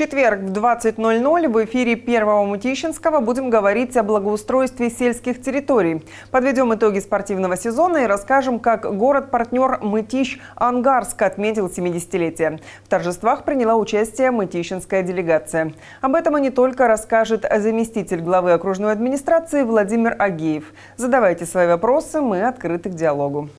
четверг в 20.00 в эфире Первого Мутищинского будем говорить о благоустройстве сельских территорий. Подведем итоги спортивного сезона и расскажем, как город-партнер Мытищ Ангарск отметил 70-летие. В торжествах приняла участие мытищинская делегация. Об этом и не только расскажет заместитель главы окружной администрации Владимир Агеев. Задавайте свои вопросы, мы открыты к диалогу.